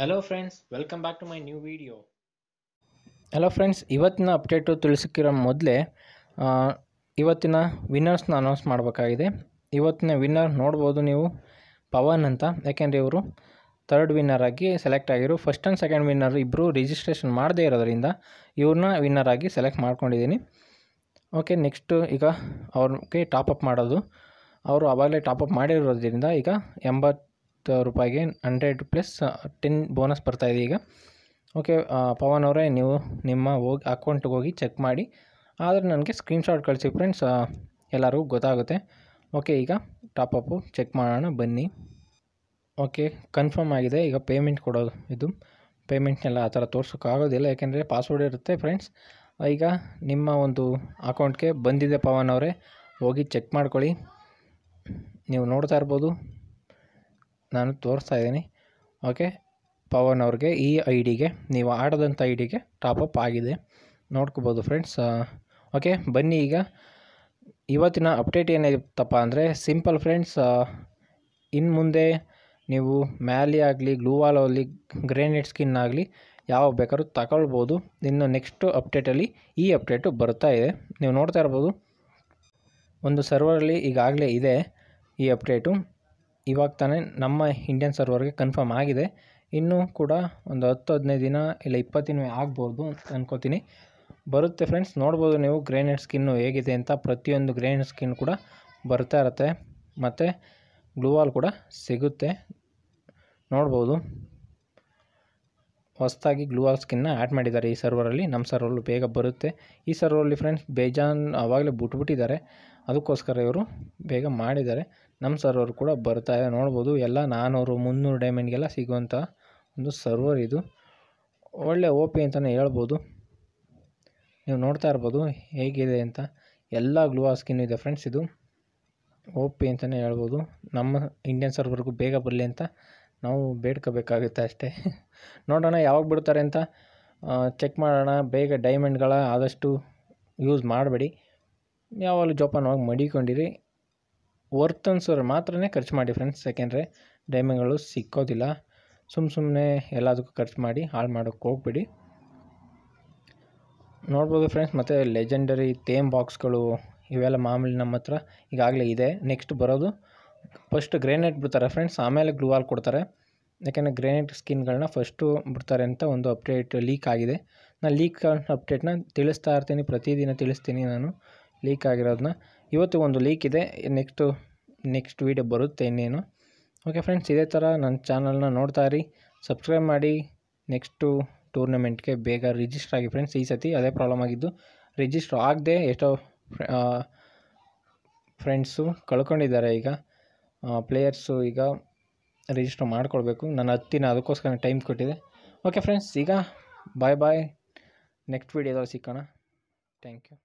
hello friends welcome back to my new video hello friends ಇವತ್ತಿನ update ತಿಳಿಸಿಕ್ಕಿರೋ ಮೊದಲೇ ಇವತ್ತಿನ ವಿನ್ನರ್ಸ್ನ ಅನೌನ್ಸ್ ಮಾಡಬೇಕಾಗಿದೆ ಇವತ್ತಿನ ವಿನ್ನರ್ ನೋಡ್ಬೋದು ನೀವು ಪವನ್ ಅಂತ ಯಾಕೆಂದರೆ ಇವರು ಥರ್ಡ್ ವಿನ್ನರ್ ಆಗಿ ಸೆಲೆಕ್ಟ್ ಆಗಿರು ಫಸ್ಟ್ ಆ್ಯಂಡ್ ಸೆಕೆಂಡ್ ವಿನ್ನರ್ ಇಬ್ಬರು ರಿಜಿಸ್ಟ್ರೇಷನ್ ಮಾಡದೇ ಇರೋದರಿಂದ ಇವ್ರನ್ನ ವಿನ್ನರ್ ಆಗಿ ಸೆಲೆಕ್ಟ್ ಮಾಡ್ಕೊಂಡಿದ್ದೀನಿ ಓಕೆ ನೆಕ್ಸ್ಟು ಈಗ ಅವ್ರಿಗೆ ಅಪ್ ಮಾಡೋದು ಅವರು ಆವಾಗಲೇ ಟಾಪಪ್ ಮಾಡಿರೋದ್ರಿಂದ ಈಗ ಎಂಬತ್ತು ರೂಪಾಯಿಗೆ ಹಂಡ್ರೆಡ್ ಪ್ಲಸ್ ಟೆನ್ ಬೋನಸ್ ಬರ್ತಾಯಿದೆ ಈಗ ಓಕೆ ಪವನ್ ಅವರೇ ನೀವು ನಿಮ್ಮ ಹೋಗಿ ಅಕೌಂಟ್ಗೆ ಹೋಗಿ ಚೆಕ್ ಮಾಡಿ ಆದರೆ ನನಗೆ ಸ್ಕ್ರೀನ್ಶಾಟ್ ಕಳಿಸಿ ಫ್ರೆಂಡ್ಸ್ ಎಲ್ಲರಿಗೂ ಗೊತ್ತಾಗುತ್ತೆ ಓಕೆ ಈಗ ಟಾಪಪ್ಪು ಚೆಕ್ ಮಾಡೋಣ ಬನ್ನಿ ಓಕೆ ಕನ್ಫರ್ಮ್ ಆಗಿದೆ ಈಗ ಪೇಮೆಂಟ್ ಕೊಡೋದು ಇದು ಪೇಮೆಂಟ್ನೆಲ್ಲ ಆ ಥರ ತೋರ್ಸೋಕ್ಕಾಗೋದಿಲ್ಲ ಯಾಕೆಂದರೆ ಪಾಸ್ವರ್ಡ್ ಇರುತ್ತೆ ಫ್ರೆಂಡ್ಸ್ ಈಗ ನಿಮ್ಮ ಒಂದು ಅಕೌಂಟ್ಗೆ ಬಂದಿದೆ ಪವನ್ ಅವರೇ ಹೋಗಿ ಚೆಕ್ ಮಾಡ್ಕೊಳ್ಳಿ ನೀವು ನೋಡ್ತಾ ಇರ್ಬೋದು ನಾನು ತೋರಿಸ್ತಾ ಇದ್ದೀನಿ ಓಕೆ ಪವನ್ ಅವ್ರಿಗೆ ಈ ಐ ಡಿಗೆ ನೀವು ಆಡದಂಥ ಐ ಡಿಗೆ ಟಾಪಪ್ ಆಗಿದೆ ನೋಡ್ಕೋಬೋದು ಫ್ರೆಂಡ್ಸ್ ಓಕೆ ಬನ್ನಿ ಈಗ ಇವತ್ತಿನ ಅಪ್ಡೇಟ್ ಏನಿತ್ತಪ್ಪ ಅಂದರೆ ಸಿಂಪಲ್ ಫ್ರೆಂಡ್ಸ್ ಇನ್ನು ಮುಂದೆ ನೀವು ಮ್ಯಾಲಿ ಆಗಲಿ ಗ್ಲೂವಾಲ್ ಆಗಲಿ ಗ್ರೇನೇಡ್ ಸ್ಕಿನ್ ಆಗಲಿ ಯಾವ ಬೇಕಾದ್ರೂ ತಗೊಳ್ಬೋದು ಇನ್ನು ನೆಕ್ಸ್ಟು ಅಪ್ಡೇಟಲ್ಲಿ ಈ ಅಪ್ಡೇಟು ಬರ್ತಾ ಇದೆ ನೀವು ನೋಡ್ತಾ ಇರ್ಬೋದು ಒಂದು ಸರ್ವರಲ್ಲಿ ಈಗಾಗಲೇ ಇದೆ ಈ ಅಪ್ಡೇಟು ಇವಾಗ ತಾನೇ ನಮ್ಮ ಇಂಡಿಯನ್ ಸರ್ವರ್ಗೆ ಕನ್ಫರ್ಮ್ ಆಗಿದೆ ಇನ್ನೂ ಕೂಡ ಒಂದು ಹತ್ತು ಹದಿನೈದು ದಿನ ಇಲ್ಲ ಇಪ್ಪತ್ತಿನೂ ದಿನ ಆಗ್ಬೋದು ಅನ್ಕೋತೀನಿ ಬರುತ್ತೆ ಫ್ರೆಂಡ್ಸ್ ನೋಡ್ಬೋದು ನೀವು ಗ್ರೇನೇಡ್ ಸ್ಕಿನ್ನು ಹೇಗಿದೆ ಅಂತ ಪ್ರತಿಯೊಂದು ಗ್ರೇನೇಡ್ ಸ್ಕಿನ್ ಕೂಡ ಬರ್ತಾ ಇರುತ್ತೆ ಮತ್ತು ಗ್ಲೂವಾಲ್ ಕೂಡ ಸಿಗುತ್ತೆ ನೋಡ್ಬೋದು ಹೊಸದಾಗಿ ಗ್ಲೂ ಸ್ಕಿನ್ನ ಆ್ಯಡ್ ಮಾಡಿದ್ದಾರೆ ಈ ಸರ್ವರಲ್ಲಿ ನಮ್ಮ ಸರ್ವರಲ್ಲಿ ಬೇಗ ಬರುತ್ತೆ ಈ ಸರ್ವರಲ್ಲಿ ಫ್ರೆಂಡ್ಸ್ ಬೇಜಾನ್ ಆವಾಗಲೇ ಬಿಟ್ಬಿಟ್ಟಿದ್ದಾರೆ ಅದಕ್ಕೋಸ್ಕರ ಇವರು ಬೇಗ ಮಾಡಿದ್ದಾರೆ ನಮ್ಮ ಸರ್ವರ್ ಕೂಡ ಬರ್ತಾ ಇದೆ ನೋಡ್ಬೋದು ಎಲ್ಲ ನಾನ್ನೂರು ಮುನ್ನೂರು ಡೈಮಂಡ್ಗೆಲ್ಲ ಸಿಗುವಂಥ ಒಂದು ಸರ್ವರ್ ಇದು ಒಳ್ಳೆ ಓ ಪಿ ಅಂತಲೇ ಹೇಳ್ಬೋದು ನೀವು ನೋಡ್ತಾ ಇರ್ಬೋದು ಹೇಗಿದೆ ಅಂತ ಎಲ್ಲ ಗ್ಲೂ ಸ್ಕಿನ್ ಇದೆ ಫ್ರೆಂಡ್ಸ್ ಇದು ಓ ಪಿ ಅಂತಲೇ ಹೇಳ್ಬೋದು ನಮ್ಮ ಇಂಡಿಯನ್ ಸರ್ವರ್ಗೂ ಬೇಗ ಬರಲಿ ಅಂತ ನಾವು ಬೇಡ್ಕೋಬೇಕಾಗುತ್ತೆ ಅಷ್ಟೇ ನೋಡೋಣ ಯಾವಾಗ ಬಿಡ್ತಾರೆ ಅಂತ ಚೆಕ್ ಮಾಡೋಣ ಬೇಗ ಡೈಮಂಡ್ಗಳ ಆದಷ್ಟು ಯೂಸ್ ಮಾಡಬೇಡಿ ಯಾವಾಗಲೂ ಜೋಪಾನವಾಗಿ ಮಡಿಕೊಂಡಿರಿ ವರ್ತ್ ಅನ್ಸೋರು ಮಾತ್ರನೇ ಖರ್ಚು ಮಾಡಿ ಫ್ರೆಂಡ್ಸ್ ಯಾಕೆಂದರೆ ಡೈಮಂಡ್ಗಳು ಸಿಕ್ಕೋದಿಲ್ಲ ಸುಮ್ಮ ಸುಮ್ಮನೆ ಎಲ್ಲದಕ್ಕೂ ಖರ್ಚು ಮಾಡಿ ಹಾಳು ಮಾಡೋಕ್ಕೆ ಹೋಗ್ಬಿಡಿ ನೋಡ್ಬೋದು ಫ್ರೆಂಡ್ಸ್ ಮತ್ತು ಲೆಜೆಂಡರಿ ತೇಮ್ ಬಾಕ್ಸ್ಗಳು ಇವೆಲ್ಲ ಮಾಮೂಲಿ ನಮ್ಮ ಹತ್ರ ಈಗಾಗಲೇ ಇದೆ ನೆಕ್ಸ್ಟ್ ಬರೋದು ಫಸ್ಟ್ ಗ್ರೇನೇಟ್ ಬಿಡ್ತಾರೆ ಫ್ರೆಂಡ್ಸ್ ಆಮೇಲೆ ಗ್ಲೂವಾಲ್ ಕೊಡ್ತಾರೆ ಯಾಕೆಂದರೆ ಗ್ರೇನೇಟ್ ಸ್ಕಿನ್ಗಳನ್ನ ಫಸ್ಟು ಬಿಡ್ತಾರೆ ಅಂತ ಒಂದು ಅಪ್ಡೇಟ್ ಲೀಕ್ ಆಗಿದೆ ನಾನು ಲೀಕ್ ಅಪ್ಡೇಟ್ನ ತಿಳಿಸ್ತಾ ಇರ್ತೀನಿ ಪ್ರತಿದಿನ ತಿಳಿಸ್ತೀನಿ ನಾನು ಲೀಕ್ ಆಗಿರೋದನ್ನ ಇವತ್ತು ಒಂದು ಲೀಕ್ ಇದೆ ನೆಕ್ಸ್ಟು ನೆಕ್ಸ್ಟ್ ವೀಡಿಯೋ ಬರುತ್ತೆ ಇನ್ನೇನು ಓಕೆ ಫ್ರೆಂಡ್ಸ್ ಇದೇ ಥರ ನನ್ನ ಚಾನಲ್ನ ನೋಡ್ತಾ ಇರಿ ಸಬ್ಸ್ಕ್ರೈಬ್ ಮಾಡಿ ನೆಕ್ಸ್ಟು ಟೂರ್ನಮೆಂಟ್ಗೆ ಬೇಗ ರಿಜಿಸ್ಟರ್ ಆಗಿ ಫ್ರೆಂಡ್ಸ್ ಈ ಸತಿ ಅದೇ ಪ್ರಾಬ್ಲಮ್ ಆಗಿದ್ದು ರಿಜಿಸ್ಟ್ರ್ ಆಗದೆ ಎಷ್ಟೋ ಫ್ರೆಂಡ್ಸು ಕಳ್ಕೊಂಡಿದ್ದಾರೆ ಈಗ ಪ್ಲೇಯರ್ಸು ಈಗ ರಿಜಿಸ್ಟರ್ ಮಾಡ್ಕೊಳ್ಬೇಕು ನಾನು ಹತ್ತಿನ ಅದಕ್ಕೋಸ್ಕರ ಟೈಮ್ ಕೊಟ್ಟಿದೆ ಓಕೆ ಫ್ರೆಂಡ್ಸ್ ಈಗ ಬಾಯ್ ಬಾಯ್ ನೆಕ್ಸ್ಟ್ ವೀಡಿಯೋದಲ್ಲಿ ಸಿಕ್ಕೋಣ ಥ್ಯಾಂಕ್ ಯು